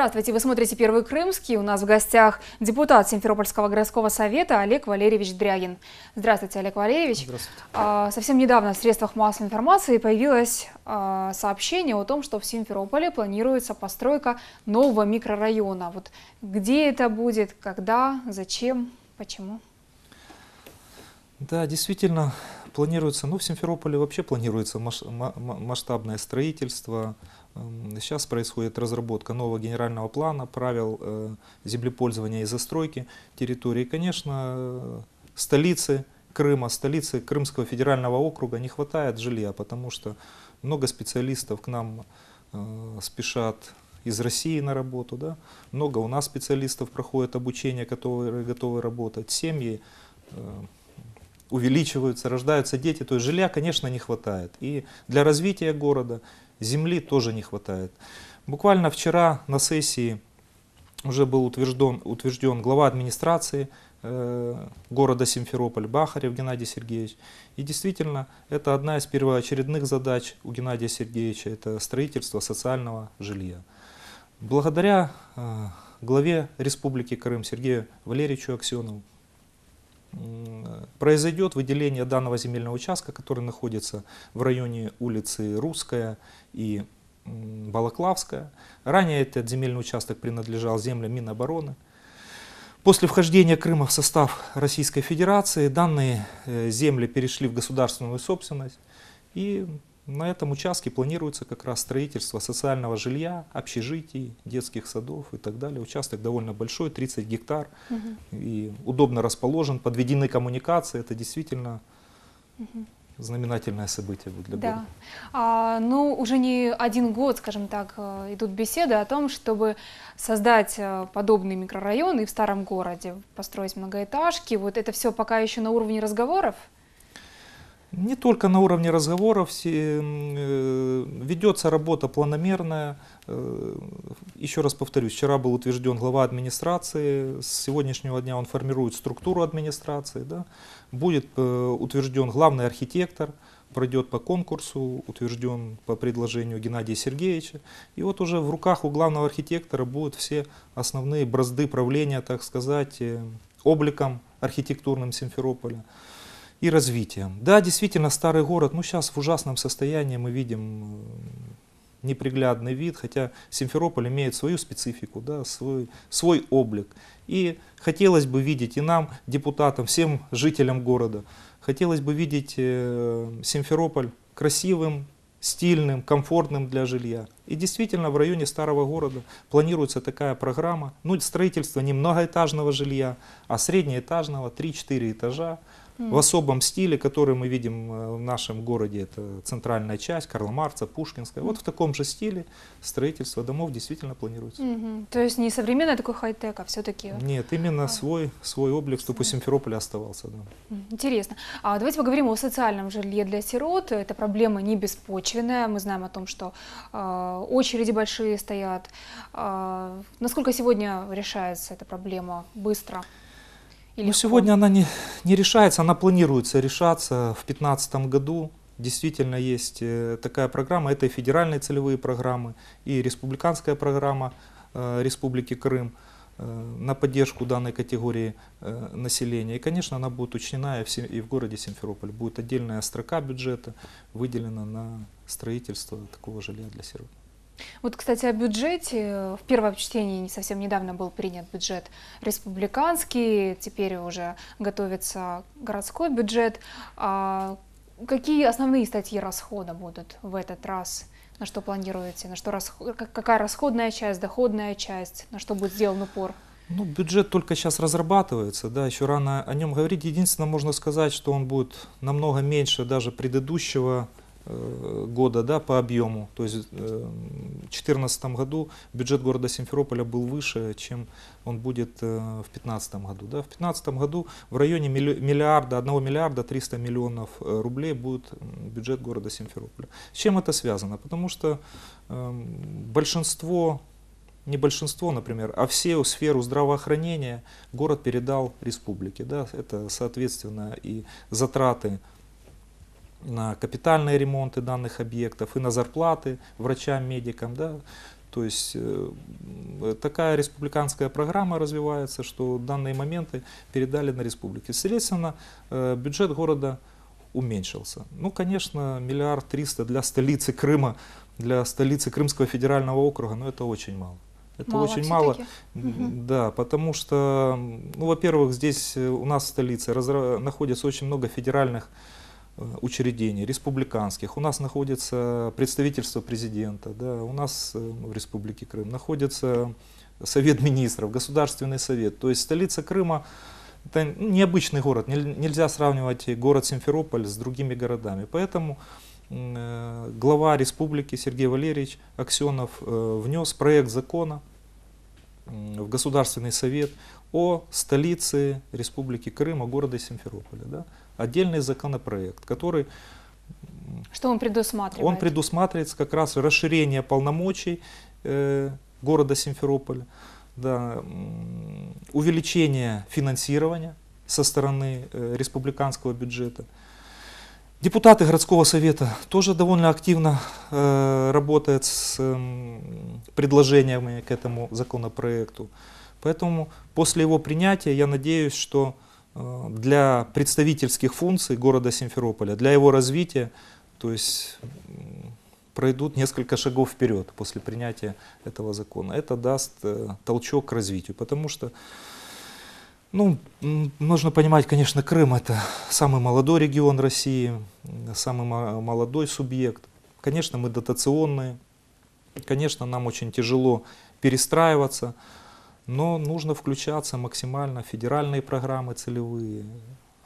Здравствуйте, вы смотрите «Первый Крымский». У нас в гостях депутат Симферопольского городского совета Олег Валерьевич Дрягин. Здравствуйте, Олег Валерьевич. Здравствуйте. А, совсем недавно в средствах массовой информации появилось а, сообщение о том, что в Симферополе планируется постройка нового микрорайона. Вот где это будет, когда, зачем, почему? Да, действительно, планируется, ну в Симферополе вообще планируется масштабное строительство – Сейчас происходит разработка нового генерального плана, правил э, землепользования и застройки территории. И, конечно, э, столицы Крыма, столицы Крымского федерального округа не хватает жилья, потому что много специалистов к нам э, спешат из России на работу. Да? Много у нас специалистов проходит обучение, которые готовы работать. Семьи увеличиваются, рождаются дети, то есть жилья, конечно, не хватает. И для развития города земли тоже не хватает. Буквально вчера на сессии уже был утвержден, утвержден глава администрации э, города Симферополь Бахарев Геннадий Сергеевич. И действительно, это одна из первоочередных задач у Геннадия Сергеевича, это строительство социального жилья. Благодаря э, главе Республики Крым Сергею Валерьевичу Аксенову произойдет выделение данного земельного участка, который находится в районе улицы Русская и Балаклавская. Ранее этот земельный участок принадлежал землям Минобороны. После вхождения Крыма в состав Российской Федерации данные э, земли перешли в государственную собственность и на этом участке планируется как раз строительство социального жилья, общежитий, детских садов и так далее. Участок довольно большой, 30 гектар, угу. и удобно расположен, подведены коммуникации. Это действительно угу знаменательное событие будет для да. города. А, ну, уже не один год, скажем так, э, идут беседы о том, чтобы создать э, подобный микрорайон и в старом городе построить многоэтажки. Вот это все пока еще на уровне разговоров? Не только на уровне разговоров э, ведется работа планомерная. Э, еще раз повторюсь, вчера был утвержден глава администрации, с сегодняшнего дня он формирует структуру администрации, да. будет э, утвержден главный архитектор, пройдет по конкурсу, утвержден по предложению Геннадия Сергеевича. И вот уже в руках у главного архитектора будут все основные бразды правления, так сказать, обликом архитектурным Симферополя и развитием. Да, действительно, старый город, ну сейчас в ужасном состоянии мы видим э, неприглядный вид, хотя Симферополь имеет свою специфику, да, свой, свой облик. И хотелось бы видеть и нам, депутатам, всем жителям города, хотелось бы видеть э, Симферополь красивым, стильным, комфортным для жилья. И действительно в районе старого города планируется такая программа, ну строительство не многоэтажного жилья, а среднеэтажного, 3-4 этажа, в особом стиле, который мы видим э, в нашем городе, это центральная часть, Карла Пушкинская. Вот в таком же стиле строительство домов действительно планируется. Угу. То есть не современный такой хай-тек, а все-таки... Нет, именно а. свой, свой облик, чтобы у Симферополя оставался. Да. Интересно. А давайте поговорим о социальном жилье для сирот. Эта проблема не беспочвенная. Мы знаем о том, что э, очереди большие стоят. Э, насколько сегодня решается эта проблема быстро? Или Но сегодня она не, не решается, она планируется решаться в 2015 году. Действительно есть э, такая программа, это и федеральные целевые программы, и республиканская программа э, Республики Крым э, на поддержку данной категории э, населения. И, конечно, она будет учтена и в, и в городе Симферополь. Будет отдельная строка бюджета выделена на строительство такого жилья для сирот. Вот, кстати, о бюджете. В первом чтении совсем недавно был принят бюджет республиканский, теперь уже готовится городской бюджет. А какие основные статьи расхода будут в этот раз? На что планируете? На что расход... Какая расходная часть, доходная часть? На что будет сделан упор? Ну, бюджет только сейчас разрабатывается, да, еще рано о нем говорить. Единственное, можно сказать, что он будет намного меньше даже предыдущего Э, года да, по объему. То есть э, в 2014 году бюджет города Симферополя был выше, чем он будет э, в 2015 году. Да. В 2015 году в районе миллиарда, 1 миллиарда 300 миллионов рублей будет бюджет города Симферополя. С чем это связано? Потому что большинство не большинство, например, а всю сферу здравоохранения город передал республике. Да? Это, соответственно, и затраты на капитальные ремонты данных объектов, и на зарплаты врачам, медикам. Да? То есть э, такая республиканская программа развивается, что данные моменты передали на республике. Соответственно, э, бюджет города уменьшился. Ну, конечно, миллиард триста для столицы Крыма, для столицы Крымского федерального округа, но это очень мало. Это мало очень мало. Да, потому что, ну, во-первых, здесь э, у нас в столице находится очень много федеральных Э, учреждений республиканских. У нас находится представительство президента, да, у нас э, ну, в Республике Крым находится Совет министров, Государственный совет. То есть столица Крыма это необычный город, нельзя сравнивать город Симферополь с другими городами. Поэтому э, глава республики Сергей Валерьевич Аксенов внес проект закона в Государственный совет о столице Республики Крыма, городе Симферополе, Да? Отдельный законопроект, который... Что он предусматривает? Он предусматривает как раз расширение полномочий э, города Симферополя, да, увеличение финансирования со стороны э, республиканского бюджета. Депутаты городского совета тоже довольно активно э, работают с э, предложениями к этому законопроекту. Поэтому после его принятия я надеюсь, что э, для представительских функций города Симферополя, для его развития, то есть пройдут несколько шагов вперед после принятия этого закона. Это даст э, толчок к развитию, потому что ну, нужно понимать, конечно, Крым это самый молодой регион России, самый молодой субъект. Конечно, мы дотационные, конечно, нам очень тяжело перестраиваться, но нужно включаться максимально в федеральные программы целевые,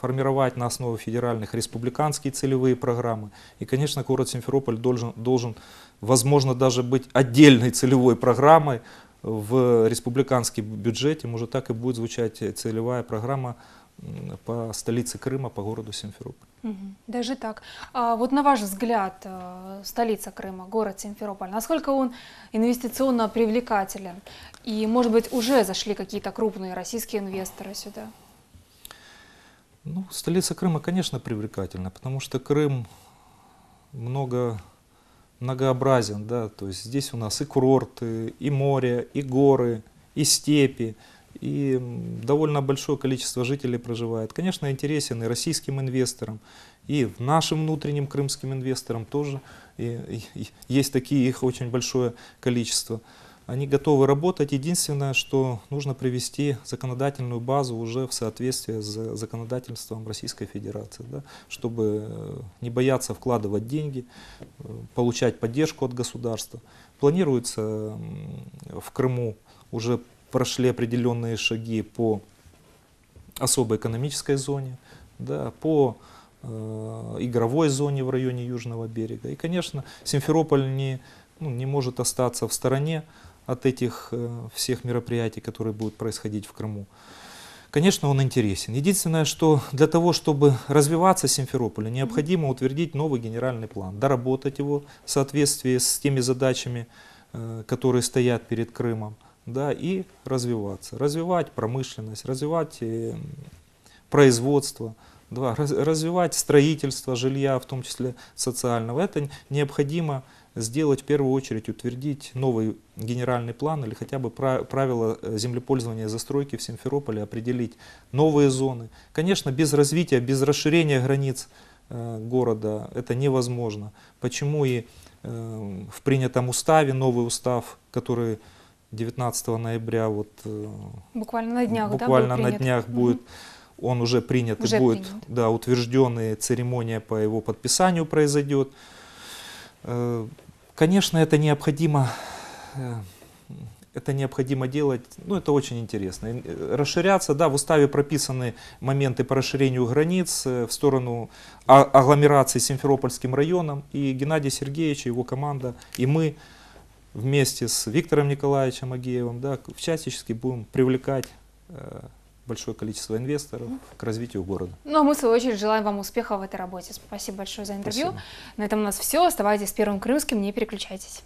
формировать на основе федеральных республиканские целевые программы. И, конечно, город Симферополь должен, должен возможно, даже быть отдельной целевой программой в республиканском бюджете. Может, так и будет звучать э, целевая программа по столице Крыма, по городу Симферополь. Даже так. А вот на ваш взгляд, э, столица Крыма, город Симферополь, насколько он инвестиционно привлекателен? И, может быть, уже зашли какие-то крупные российские инвесторы сюда? Ну, столица Крыма, конечно, привлекательна, потому что Крым много многообразен, да, то есть здесь у нас и курорты, и море, и горы, и степи, и довольно большое количество жителей проживает. Конечно, интересен и российским инвесторам, и нашим внутренним крымским инвесторам тоже. И, и, есть такие, их очень большое количество. Они готовы работать. Единственное, что нужно привести законодательную базу уже в соответствие с законодательством Российской Федерации, да, чтобы э, не бояться вкладывать деньги, э, получать поддержку от государства. Планируется в Крыму уже прошли определенные шаги по особой экономической зоне, да, по э, игровой зоне в районе Южного берега. И, конечно, Симферополь не, ну, не может остаться в стороне от этих э, всех мероприятий, которые будут происходить в Крыму. Конечно, он интересен. Единственное, что для того, чтобы развиваться Симферополю, необходимо утвердить новый генеральный план, доработать его в соответствии с теми задачами, э, которые стоят перед Крымом да, и развиваться. Развивать промышленность, развивать э, производство, да, раз, развивать строительство жилья, в том числе социального. Это необходимо сделать в первую очередь, утвердить новый генеральный план или хотя бы правила э, землепользования и застройки в Симферополе, определить новые зоны. Конечно, без развития, без расширения границ э, города это невозможно. Почему и э, в принятом уставе, новый устав, который 19 ноября вот э, буквально на днях, буквально да, на днях будет угу. он уже принят уже и будет принят. да утвержденный церемония по его подписанию произойдет. Э, конечно, это необходимо э, это необходимо делать, ну это очень интересно. Расширяться, да, в уставе прописаны моменты по расширению границ в сторону а, агломерации с Симферопольским районом. И Геннадий Сергеевич, и его команда, и мы вместе с Виктором Николаевичем Агеевым, да, всячески будем привлекать э, большое количество инвесторов к развитию города. Ну а мы, в свою очередь, желаем вам успехов в этой работе. Спасибо большое за интервью. Спасибо. На этом у нас все. Оставайтесь с Первым Крымским, не переключайтесь.